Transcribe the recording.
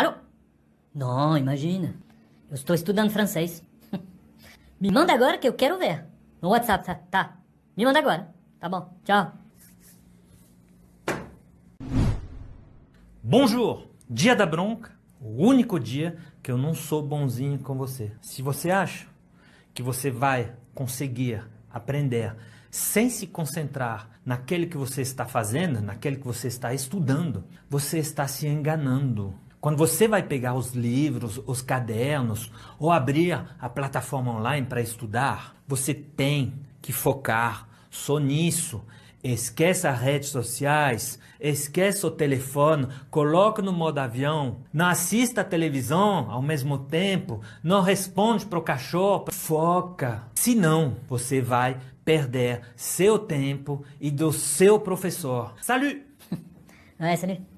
Allô Não, imagina. Eu estou estudando francês. Me manda agora que eu quero ver. No WhatsApp, tá? tá. Me manda agora. Tá bom. Tchau. Bonjour. Dia da bronca. O único dia que eu não sou bonzinho com você. Se você acha que você vai conseguir aprender sem se concentrar naquele que você está fazendo, naquele que você está estudando, você está se enganando. Quando você vai pegar os livros, os cadernos ou abrir a plataforma online para estudar, você tem que focar só nisso. Esqueça as redes sociais, esqueça o telefone, coloque no modo avião, não assista a televisão ao mesmo tempo, não responde para o cachorro, foca. Senão, você vai perder seu tempo e do seu professor. Salut! Ouais, é, salut